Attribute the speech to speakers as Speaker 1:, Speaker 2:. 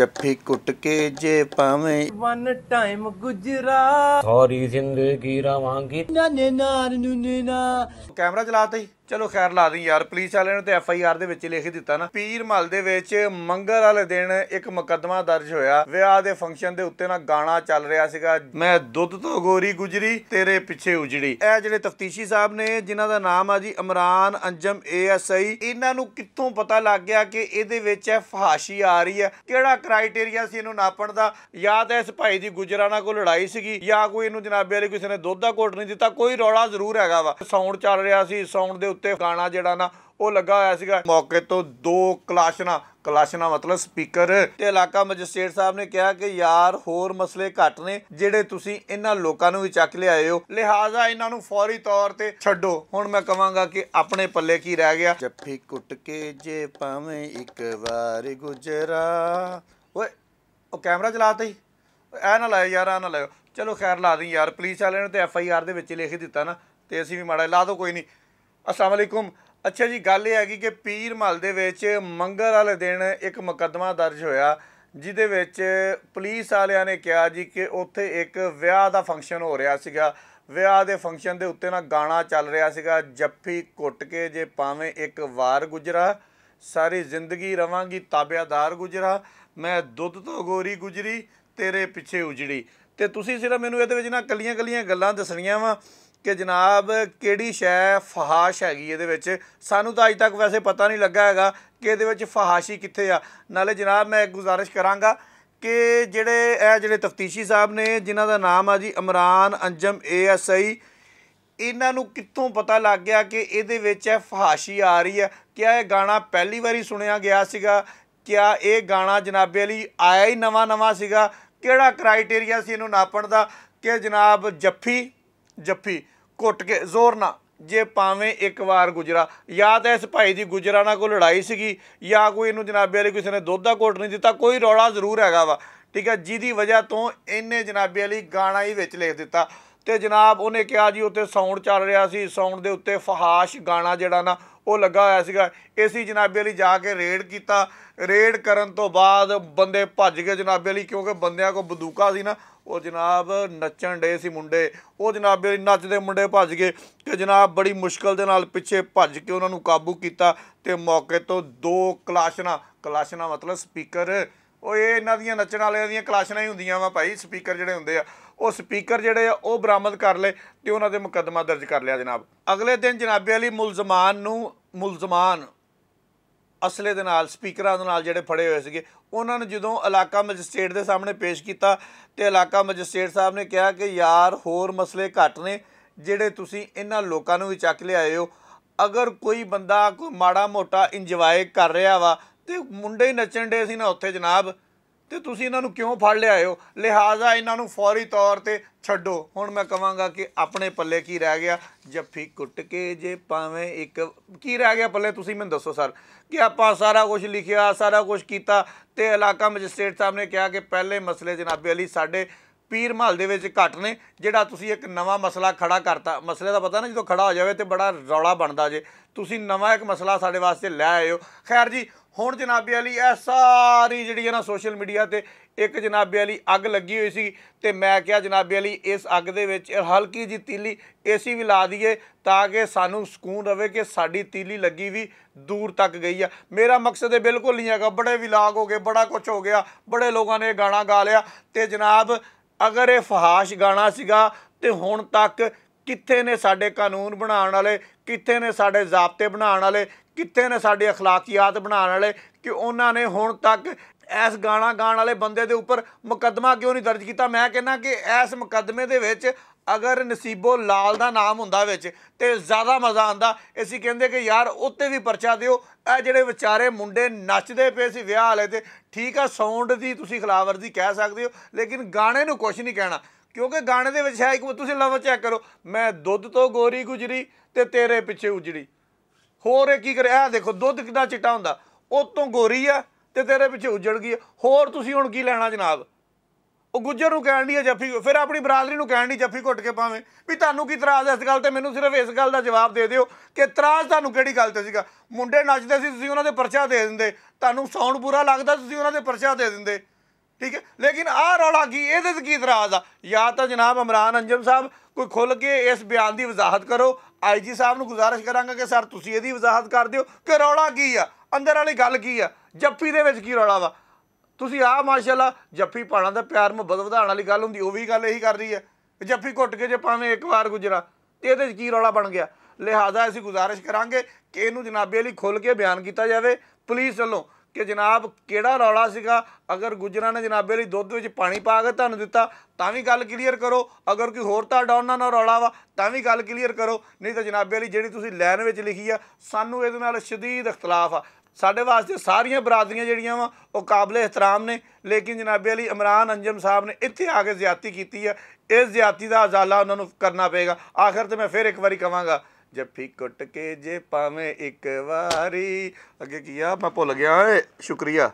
Speaker 1: ਜੱਫੀ ਕੁੱਟ ਕੇ ਜੇ ਪਾਵੇਂ one time ਗੁਜਰਾ ਸਾਰੀ ਜ਼ਿੰਦਗੀ ਰਾਵਾਂਗੀ ਨਾ ਨਾਰ ਨੂੰ ਨਾ ਕੈਮਰਾ ਚਲਾਤਾ ਹੀ ਚਲੋ ਖੈਰ ਲਾ ਦੇ ਯਾਰ ਪੁਲਿਸ ਵਾਲਿਆਂ ਨੇ ਤੇ ਐਫ ਆਈ ਆਰ ਦੇ ਵਿੱਚ ਲਿਖ ਦਿੱਤਾ ਨਾ ਪੀਰ ਮਲ ਦੇ ਵਿੱਚ ਮੰਗਲ ਵਾਲੇ ਦਿਨ ਇੱਕ ਮੁਕੱਦਮਾ ਦਰਜ ਹੋਇਆ ਵਿਆਹ ਦੇ ਫੰਕਸ਼ਨ ਦੇ ਉੱਤੇ ਨਾ ਗਾਣਾ ਚੱਲ ਰਿਹਾ ਸੀਗਾ ਮੈਂ ਦੁੱਧ ਤੋਂ ਗੋਰੀ ਗੁਜਰੀ ਤੇਰੇ ਪਿੱਛੇ ਉਜੜੀ ਇਹ ਜਿਹੜੇ ਤਫਤੀਸ਼ੀ ਸਾਹਿਬ ਨੇ ਜਿਨ੍ਹਾਂ ਦਾ ਨਾਮ ਆ ਜੀ ਇਮਰਾਨ ਅੰਜਮ ਏਐਸਆਈ ਇਹਨਾਂ ਨੂੰ ਕਿੱਥੋਂ ਪਤਾ ਲੱਗ ਗਿਆ ਕਿ ਇਹਦੇ ਵਿੱਚ ਐ ਫਹਾਸ਼ੀ ਆ ਰਹੀ ਹੈ ਕਿਹੜਾ ਕ੍ਰਾਈਟੇਰੀਆ ਸੀ ਇਹਨੂੰ ਨਾਪਣ ਦਾ ਯਾਦ ਐ ਇਸ ਭਾਈ ਦੀ ਗੁਜਰਾਣਾ ਕੋਲ ਲੜਾਈ ਸੀਗੀ ਜਾਂ ਕੋਈ ਇਹਨੂੰ ਜਨਾਬੇ ਵਾਲੇ ਕਿਸੇ ਨੇ ਦੁੱਧ ਦਾ ਕੋਟ ਨਹੀਂ ਦਿੱਤਾ ਕੋਈ ਰੌਲਾ ਜ਼ਰੂਰ ਹੈਗਾ ਵਾ ਸਾਊਂਡ ਚੱਲ ਰਿਹਾ ਸੀ ਸਾਊਂਡ ਦੇ ਉੱਤੇ ਗਾਣਾ ਜਿਹੜਾ ਨਾ ਉਹ ਲੱਗਾ ਹੋਇਆ ਸੀਗਾ ਮੌਕੇ ਤੋਂ ਦੋ ਕਲਾਸ਼ਨਾ ਕਲਾਸ਼ਨਾ ਮਤਲਬ ਸਪੀਕਰ ਤੇ ਇਲਾਕਾ ਮੈਜਿਸਟ੍ਰੇਟ ਸਾਹਿਬ ਨੇ ਕਿਹਾ ਕਿ ਯਾਰ ਹੋਰ ਮਸਲੇ ਘੱਟ ਨੇ ਜਿਹੜੇ ਤੁਸੀਂ ਇਹਨਾਂ ਲੋਕਾਂ ਨੂੰ ਵੀ ਚੱਕ ਲਿਆਏ ਹੋ ਲਿਹਾਜ਼ਾ ਇਹਨਾਂ ਨੂੰ ਫੌਰੀ ਤੌਰ ਤੇ ਛੱਡੋ ਹੁਣ ਮੈਂ ਕਵਾਂਗਾ ਕਿ ਆਪਣੇ ਪੱਲੇ ਕੀ ਰਹਿ ਗਿਆ ਜੱਫੀ ਕੁੱਟ ਕੇ ਜੇ ਪਾਵੇਂ ਇੱਕ ਵਾਰ ਗੁਜਰਾ ਓਏ ਉਹ ਕੈਮਰਾ ਚਲਾਤਾ ਹੀ ਐ ਨਾ ਲਾਇਆ ਯਾਰ ਐ ਨਾ ਲਾਇਓ ਚਲੋ ਖੈਰ ਲਾ ਦੀ ਯਾਰ ਪੁਲਿਸ ਵਾਲਿਆਂ ਨੇ ਤੇ ਐਫ ਆਈ ਆਰ ਦੇ ਵਿੱਚ ਲਿਖ ਦਿੱਤਾ ਨਾ ਤੇ ਅਸੀਂ ਵੀ ਮਾੜਾ ਲਾ ਦੋ ਕੋਈ ਨਹੀਂ ਅਸਲਾਮ ਅਲੈਕੁਮ ਅੱਛਾ ਜੀ ਗੱਲ ਇਹ ਹੈਗੀ ਕਿ ਪੀਰ ਮਹਲ ਦੇ ਵਿੱਚ ਮੰਗਲ ਵਾਲੇ ਦਿਨ ਇੱਕ ਮੁਕੱਦਮਾ ਦਰਜ ਹੋਇਆ ਜਿਹਦੇ ਵਿੱਚ ਪੁਲਿਸ ਵਾਲਿਆਂ ਨੇ ਕਿਹਾ ਜੀ ਕਿ ਉੱਥੇ ਇੱਕ ਵਿਆਹ ਦਾ ਫੰਕਸ਼ਨ ਹੋ ਰਿਹਾ ਸੀਗਾ ਵਿਆਹ ਦੇ ਫੰਕਸ਼ਨ ਦੇ ਉੱਤੇ ਨਾ ਗਾਣਾ ਚੱਲ ਰਿਹਾ ਸੀਗਾ ਜੱਫੀ ਕੁੱਟ ਕੇ ਜੇ ਪਾਵੇਂ ਇੱਕ ਵਾਰ ਗੁਜਰਾ ਸਾਰੀ ਜ਼ਿੰਦਗੀ ਰਵਾਂਗੀ ਤਾਬਿਆਦਾਰ ਗੁਜਰਾ ਮੈਂ ਦੁੱਧ ਤੋਂ ਗੋਰੀ ਗੁਜਰੀ ਤੇਰੇ ਪਿੱਛੇ ਉਜੜੀ ਤੇ ਤੁਸੀਂ ਸਿਰਫ ਮੈਨੂੰ ਇਹਦੇ ਵਿੱਚ ਨਾ ਕੱਲੀਆਂ ਕੱਲੀਆਂ ਗੱਲਾਂ ਦੱਸਣੀਆਂ ਵਾ ਕਿ ਜਨਾਬ ਕਿਹੜੀ ਸ਼ੈ ਫਹਾਸ਼ ਹੈਗੀ ਇਹਦੇ ਵਿੱਚ ਸਾਨੂੰ ਤਾਂ ਅਜ ਤੱਕ ਵੈਸੇ ਪਤਾ ਨਹੀਂ ਲੱਗਾ ਹੈਗਾ ਕਿ ਇਹਦੇ ਵਿੱਚ ਫਹਾਸ਼ੀ ਕਿੱਥੇ ਆ ਨਾਲੇ ਜਨਾਬ ਮੈਂ ਇੱਕ ਗੁਜ਼ਾਰਿਸ਼ ਕਰਾਂਗਾ ਕਿ ਜਿਹੜੇ ਇਹ ਜਿਹੜੇ ਤਫਤੀਸ਼ੀ ਸਾਹਿਬ ਨੇ ਜਿਨ੍ਹਾਂ ਦਾ ਨਾਮ ਆ ਜੀ ਇਮਰਾਨ ਅੰਜਮ ਏਐਸਆਈ ਇਹਨਾਂ ਨੂੰ ਕਿੱਥੋਂ ਪਤਾ ਲੱਗ ਗਿਆ ਕਿ ਇਹਦੇ ਵਿੱਚ ਇਹ ਫਹਾਸ਼ੀ ਆ ਰਹੀ ਹੈ ਕਿ ਇਹ ਗਾਣਾ ਪਹਿਲੀ ਵਾਰੀ ਸੁਣਿਆ ਗਿਆ ਸੀਗਾ ਕਿਆ ਇਹ ਗਾਣਾ ਜਨਾਬੇ ਲਈ ਆਇਆ ਹੀ ਨਵਾਂ ਨਵਾਂ ਸੀਗਾ ਕਿਹੜਾ ਕ੍ਰਾਈਟੇਰੀਆ ਸੀ ਇਹਨੂੰ ਨਾਪਣ ਦਾ ਕਿ ਜਨਾਬ ਜੱਫੀ ਜੱਫੀ ਘੁੱਟ ਕੇ ਜ਼ੋਰ ਨਾਲ ਜੇ ਪਾਵੇਂ ਇੱਕ ਵਾਰ ਗੁਜਰਾ ਜਾਂ ਤਾਂ ਇਸ ਭਾਈ ਦੀ ਗੁਜਰਾਣਾ ਕੋ ਲੜਾਈ ਸੀਗੀ ਜਾਂ ਕੋਈ ਇਹਨੂੰ ਜਨਾਬੇ ਵਾਲੀ ਕਿਸੇ ਨੇ ਦੁੱਧਾ ਘੋਟ ਨਹੀਂ ਦਿੱਤਾ ਕੋਈ ਰੌਲਾ ਜ਼ਰੂਰ ਹੈਗਾ ਵਾ ਠੀਕ ਹੈ ਜਿਹਦੀ ਵਜ੍ਹਾ ਤੋਂ ਇਹਨੇ ਜਨਾਬੇ ਵਾਲੀ ਗਾਣਾ ਹੀ ਵਿੱਚ ਲਿਖ ਦਿੱਤਾ ਤੇ ਜਨਾਬ ਉਹਨੇ ਕਿਹਾ ਜੀ ਉੱਤੇ ਸਾਊਂਡ ਚੱਲ ਰਿਹਾ ਸੀ ਸਾਊਂਡ ਦੇ ਉੱਤੇ ਫਹਾਸ਼ ਗਾਣਾ ਜਿਹੜਾ ਨਾ ਉਹ ਲੱਗਾ ਹੋਇਆ ਸੀਗਾ ਏਸੀ ਜਨਾਬੇ ਲਈ ਜਾ ਕੇ ਰੇਡ ਕੀਤਾ ਰੇਡ ਕਰਨ ਤੋਂ ਬਾਅਦ ਬੰਦੇ ਭੱਜ ਗਏ ਜਨਾਬੇ ਲਈ ਕਿਉਂਕਿ ਬੰਦਿਆਂ ਕੋ ਬੰਦੂਕਾ ਸੀ ਨਾ ਉਹ ਜਨਾਬ ਨੱਚਣ ਡੇ ਸੀ ਮੁੰਡੇ ਉਹ ਜਨਾਬੇ ਲਈ ਨੱਚਦੇ ਮੁੰਡੇ ਭੱਜ ਗਏ ਤੇ ਜਨਾਬ ਬੜੀ ਮੁਸ਼ਕਲ ਦੇ ਨਾਲ ਪਿੱਛੇ ਭੱਜ ਕੇ ਉਹਨਾਂ ਨੂੰ ਕਾਬੂ ਕੀਤਾ ਤੇ ਮੌਕੇ ਤੋਂ ਦੋ ਕਲਾਸ਼ਨਾ ਕਲਾਸ਼ਨਾ ਮਤਲਬ ਸਪੀਕਰ ਉਹ ਇਹ ਇਹਨਾਂ ਦੀਆਂ ਨੱਚਣ ਵਾਲਿਆਂ ਦੀਆਂ ਕਲਾਸ਼ਨਾ ਹੀ ਹੁੰਦੀਆਂ ਵਾ ਭਾਈ ਸਪੀਕਰ ਜਿਹੜੇ ਹੁੰਦੇ ਆ ਉਹ ਸਪੀਕਰ ਜਿਹੜੇ ਆ ਉਹ ਬਰਾਮਦ ਕਰ ਲਏ ਤੇ ਉਹਨਾਂ ਦੇ ਮੁਕੱਦਮਾ ਦਰਜ ਕਰ ਲਿਆ ਜਨਾਬ ਅਗਲੇ ਦਿਨ ਜਨਾਬੇ ਅਲੀ ਮੁਲਜ਼ਮਾਨ ਨੂੰ ਮੁਲਜ਼ਮਾਨ ਅਸਲੇ ਦੇ ਨਾਲ ਸਪੀਕਰਾਂ ਦੇ ਨਾਲ ਜਿਹੜੇ ਫੜੇ ਹੋਏ ਸੀਗੇ ਉਹਨਾਂ ਨੂੰ ਜਦੋਂ ਇਲਾਕਾ ਮੈਜਿਸਟ੍ਰੇਟ ਦੇ ਸਾਹਮਣੇ ਪੇਸ਼ ਕੀਤਾ ਤੇ ਇਲਾਕਾ ਮੈਜਿਸਟ੍ਰੇਟ ਸਾਹਿਬ ਨੇ ਕਿਹਾ ਕਿ ਯਾਰ ਹੋਰ ਮਸਲੇ ਘੱਟ ਨੇ ਜਿਹੜੇ ਤੁਸੀਂ ਇਹਨਾਂ ਲੋਕਾਂ ਨੂੰ ਵੀ ਚੱਕ ਲਿਆਏ ਹੋ ਅਗਰ ਕੋਈ ਬੰਦਾ ਕੋਈ ਮਾੜਾ ਮੋਟਾ ਇੰਜੋਏ ਕਰ ਰਿਹਾ ਵਾ ਤੇ ਮੁੰਡੇ ਨੱਚਣ ਦੇ ਸੀ ਨਾ ਉੱਥੇ ਜਨਾਬ ਤੇ ਤੁਸੀਂ ਇਹਨਾਂ ਨੂੰ ਕਿਉਂ ਫੜ ਲਿਆਇਓ ਲਿਹਾਜ਼ਾ ਇਹਨਾਂ ਨੂੰ ਫੌਰੀ ਤੌਰ ਤੇ ਛੱਡੋ ਹੁਣ ਮੈਂ ਕਵਾਂਗਾ ਕਿ ਆਪਣੇ ਪੱਲੇ ਕੀ ਰਹਿ ਗਿਆ ਜੱਫੀ ਕੁੱਟ ਕੇ ਜੇ ਪਾਵੇਂ ਇੱਕ ਕੀ ਰਹਿ ਗਿਆ ਪੱਲੇ ਤੁਸੀਂ ਮੈਨੂੰ ਦੱਸੋ ਸਰ ਕਿ ਆਪਾਂ ਸਾਰਾ ਕੁਝ ਲਿਖਿਆ ਸਾਰਾ ਕੁਝ ਕੀਤਾ ਤੇ ਇਲਾਕਾ ਮੈਜਿਸਟ੍ਰੇਟ ਸਾਹਿਬ ਨੇ ਕਿਹਾ ਕਿ ਪਹਿਲੇ ਮਸਲੇ ਜਨਾਬੇ ਅਲੀ ਸਾਡੇ ਪੀਰ ਮਹਲ ਦੇ ਵਿੱਚ ਘਟ ਨੇ ਜਿਹੜਾ ਤੁਸੀਂ ਇੱਕ ਨਵਾਂ ਮਸਲਾ ਖੜਾ ਕਰਤਾ ਮਸਲੇ ਦਾ ਪਤਾ ਨਾ ਜਦੋਂ ਖੜਾ ਹੋ ਜਾਵੇ ਤੇ ਬੜਾ ਰੌਲਾ ਬਣਦਾ ਜੇ ਤੁਸੀਂ ਨਵਾਂ ਇੱਕ ਮਸਲਾ ਸਾਡੇ ਵਾਸਤੇ ਲੈ ਆਇਓ ਖੈਰ ਜੀ ਹੁਣ ਜਨਾਬੇ ਵਾਲੀ ਇਹ ਸਾਰੀ ਜਿਹੜੀ ਹੈ ਨਾ ਸੋਸ਼ਲ ਮੀਡੀਆ ਤੇ ਇੱਕ ਜਨਾਬੇ ਵਾਲੀ ਅੱਗ ਲੱਗੀ ਹੋਈ ਸੀ ਤੇ ਮੈਂ ਕਿਹਾ ਜਨਾਬੇ ਵਾਲੀ ਇਸ ਅੱਗ ਦੇ ਵਿੱਚ ਹਲਕੀ ਜੀ ਤੀਲੀ ਏਸੀ ਵੀ ਲਾ ਦਈਏ ਤਾਂ ਕਿ ਸਾਨੂੰ ਸਕੂਨ ਰਵੇ ਕਿ ਸਾਡੀ ਤੀਲੀ ਲੱਗੀ ਵੀ ਦੂਰ ਤੱਕ ਗਈ ਆ ਮੇਰਾ ਮਕਸਦ ਇਹ ਬਿਲਕੁਲ ਨਹੀਂ ਹੈਗਾ ਬੜੇ ਵਿਲਾਗ ਹੋ ਗਏ ਬੜਾ ਕੁਝ ਹੋ ਗਿਆ ਬੜੇ ਲੋਕਾਂ ਨੇ ਗਾਣਾ ਗਾ ਲਿਆ ਤੇ ਜਨਾਬ ਅਗਰ ਇਹ ਫਹਾਸ਼ ਗਾਣਾ ਸੀਗਾ ਤੇ ਹੁਣ ਤੱਕ ਕਿੱਥੇ ਨੇ ਸਾਡੇ ਕਾਨੂੰਨ ਬਣਾਉਣ ਵਾਲੇ ਕਿੱਥੇ ਨੇ ਸਾਡੇ ਜ਼ਾਬਤੇ ਬਣਾਉਣ ਵਾਲੇ ਕਿੱਥੇ ਨੇ ਸਾਡੇ اخلاقیات ਬਣਾਉਣ ਵਾਲੇ ਕਿ ਉਹਨਾਂ ਨੇ ਹੁਣ ਤੱਕ ਇਸ ਗਾਣਾ ਗਾਣ ਵਾਲੇ ਬੰਦੇ ਦੇ ਉੱਪਰ ਮੁਕੱਦਮਾ ਕਿਉਂ ਨਹੀਂ ਦਰਜ ਕੀਤਾ ਮੈਂ ਕਹਿੰਨਾ ਕਿ ਇਸ ਮੁਕੱਦਮੇ ਦੇ ਵਿੱਚ ਅਗਰ ਨਸੀਬੋ ਲਾਲ ਦਾ ਨਾਮ ਹੁੰਦਾ ਵਿੱਚ ਤੇ ਜ਼ਿਆਦਾ ਮਜ਼ਾ ਆਂਦਾ ਅਸੀਂ ਕਹਿੰਦੇ ਕਿ ਯਾਰ ਉੱਤੇ ਵੀ ਪਰਚਾ ਦਿਓ ਇਹ ਜਿਹੜੇ ਵਿਚਾਰੇ ਮੁੰਡੇ ਨੱਚਦੇ ਪਏ ਸੀ ਵਿਆਹ ਵਾਲੇ ਤੇ ਠੀਕ ਆ ਸਾਊਂਡ ਦੀ ਤੁਸੀਂ ਖਲਾਵਰ ਦੀ ਕਹਿ ਸਕਦੇ ਹੋ ਲੇਕਿਨ ਗਾਣੇ ਨੂੰ ਕੁਝ ਨਹੀਂ ਕਹਿਣਾ ਕਿਉਂਕਿ ਗਾਣੇ ਦੇ ਵਿੱਚ ਇੱਕ ਤੁਸੀਂ ਲਫ਼ਜ਼ ਚੈੱਕ ਕਰੋ ਮੈਂ ਦੁੱਧ ਤੋਂ ਗੋਰੀ ਗੁਜਰੀ ਤੇ ਤੇਰੇ ਪਿੱਛੇ ਉਜੜੀ ਹੋਰ ਇਹ ਕੀ ਕਰਿਆ ਦੇਖੋ ਦੁੱਧ ਕਿੰਨਾ ਚਿੱਟਾ ਹੁੰਦਾ ਉਹ ਤੋਂ ਗੋਰੀ ਆ ਤੇ ਤੇਰੇ ਪਿੱਛੇ ਉਜੜ ਗਈ ਹੋਰ ਤੁਸੀਂ ਹੁਣ ਕੀ ਲੈਣਾ ਜਨਾਬ ਉਹ ਗੁੱਜਰ ਨੂੰ ਕਹਿਣ ਦੀ ਆ ਜੱਫੀ ਫਿਰ ਆਪਣੀ ਬਰਾਦਰੀ ਨੂੰ ਕਹਿਣ ਦੀ ਜੱਫੀ ਘੁੱਟ ਕੇ ਪਾਵੇਂ ਵੀ ਤੁਹਾਨੂੰ ਕੀ ਇਤਰਾਜ਼ ਹੈ ਇਸ ਗੱਲ ਤੇ ਮੈਨੂੰ ਸਿਰਫ ਇਸ ਗੱਲ ਦਾ ਜਵਾਬ ਦੇ ਦਿਓ ਕਿ ਇਤਰਾਜ਼ ਤੁਹਾਨੂੰ ਕਿਹੜੀ ਗੱਲ ਤੇ ਸੀਗਾ ਮੁੰਡੇ ਨੱਚਦੇ ਸੀ ਤੁਸੀਂ ਉਹਨਾਂ ਦੇ ਪਰਚਾ ਦੇ ਦਿੰਦੇ ਤੁਹਾਨੂੰ ਸਾਊਂਡ ਬੁਰਾ ਲੱਗਦਾ ਤੁਸੀਂ ਉਹਨਾਂ ਦੇ ਪਰਚਾ ਦੇ ਦਿੰਦੇ ਠੀਕ ਹੈ ਲੇਕਿਨ ਆਹ ਰੌਲਾ ਕੀ ਇਹਦੇ ਤੇ ਕੀ ਇਤਰਾਜ਼ ਆ ਜਾਂ ਤਾਂ ਜਨਾਬ ਇਮਰਾਨ ਅੰਜਮ ਸਾਹਿਬ ਕੋਈ ਖੁੱਲ ਕੇ ਇਸ ਬਿਆਨ ਦੀ ਵਜ਼ਾਹਤ ਕਰੋ ਆਈਜੀ ਸਾਹਿਬ ਨੂੰ ਗੁਜ਼ਾਰਿਸ਼ ਕਰਾਂਗਾ ਕਿ ਸਰ ਤੁਸੀਂ ਇਹਦੀ ਵਜ਼ਾਹਤ ਕਰ ਦਿਓ ਕਿ ਰੌਲਾ ਕੀ ਆ ਅੰਦਰ ਵਾਲੀ ਗੱਲ ਕੀ ਆ ਜੱਫੀ ਦੇ ਵਿੱਚ ਕੀ ਰੌਲਾ ਵਾ ਤੁਸੀਂ ਆ ਮਾਸ਼ਾਅੱਲਾ ਜੱਫੀ ਪਾਣਾ ਦਾ ਪਿਆਰ ਮੁਹੱਬਤ ਵਧਾਉਣ ਵਾਲੀ ਗੱਲ ਹੁੰਦੀ ਉਹ ਵੀ ਗੱਲ ਇਹੀ ਕਰ ਰਹੀ ਹੈ ਜੱਫੀ ਘੁੱਟ ਕੇ ਜੇ ਪਾਵੇਂ ਇੱਕ ਵਾਰ ਗੁਜਰਾ ਤੇ ਇਹਦੇ ਵਿੱਚ ਕੀ ਰੌਲਾ ਬਣ ਗਿਆ ਲਿਹਾਜ਼ਾ ਅਸੀਂ ਗੁਜ਼ਾਰਿਸ਼ ਕਰਾਂਗੇ ਕਿ ਇਹਨੂੰ ਜਨਾਬੇ ਲਈ ਖੁੱਲ ਕੇ ਬਿਆਨ ਕੀਤਾ ਜਾਵੇ ਪੁਲਿਸ ਵੱਲੋਂ ਕਿ ਜਨਾਬ ਕਿਹੜਾ ਰੌਲਾ ਸੀਗਾ ਅਗਰ ਗੁਜਰਾਂ ਨੇ ਜਨਾਬੇ ਲਈ ਦੁੱਧ ਵਿੱਚ ਪਾਣੀ ਪਾ ਕੇ ਤੁਹਾਨੂੰ ਦਿੱਤਾ ਤਾਂ ਵੀ ਗੱਲ ਕਲੀਅਰ ਕਰੋ ਅਗਰ ਕੋਈ ਹੋਰ ਤੁਹਾਡਾ ਉਹਨਾਂ ਨਾਲ ਰੌਲਾ ਵਾ ਤਾਂ ਵੀ ਗੱਲ ਕਲੀਅਰ ਕਰੋ ਨਹੀਂ ਤਾਂ ਜਨਾਬੇ ਲਈ ਜਿਹੜੀ ਤੁਸੀਂ ਲਾਈਨ ਵਿੱਚ ਲਿਖੀ ਆ ਸਾਨੂੰ ਇਹਦੇ ਨਾਲ شدید ਇਖਤਲਾਫ ਆ ਸਾਡੇ ਵਾਸਤੇ ਸਾਰੀਆਂ ਬਰਾਦਰੀਆਂ ਜਿਹੜੀਆਂ ਵਾ ਉਹ ਕਾਬਲੇ ਇhtਰਾਮ ਨੇ ਲੇਕਿਨ ਜਨਾਬੇ ਅਲੀ ਇਮਰਾਨ ਅੰਜਮ ਸਾਹਿਬ ਨੇ ਇੱਥੇ ਆ ਕੇ ਜ਼ਿਆਤੀ ਕੀਤੀ ਆ ਇਸ ਜ਼ਿਆਤੀ ਦਾ ਅਜ਼ਾਲਾ ਉਹਨਾਂ ਨੂੰ ਕਰਨਾ ਪਏਗਾ ਆਖਰ ਤੇ ਮੈਂ ਫਿਰ ਇੱਕ ਵਾਰੀ ਕਵਾਂਗਾ ਜੱਫੀ ਕੁੱਟ ਕੇ ਜੇ ਪਾਵੇਂ ਇੱਕ ਵਾਰੀ ਅੱਗੇ ਕੀ ਆ ਮੈਂ ਭੁੱਲ ਗਿਆ ਓਏ ਸ਼ੁਕਰੀਆ